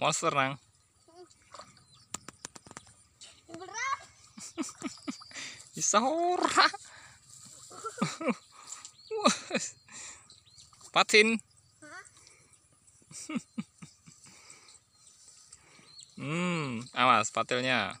monster nang bisa patin hmm awas patilnya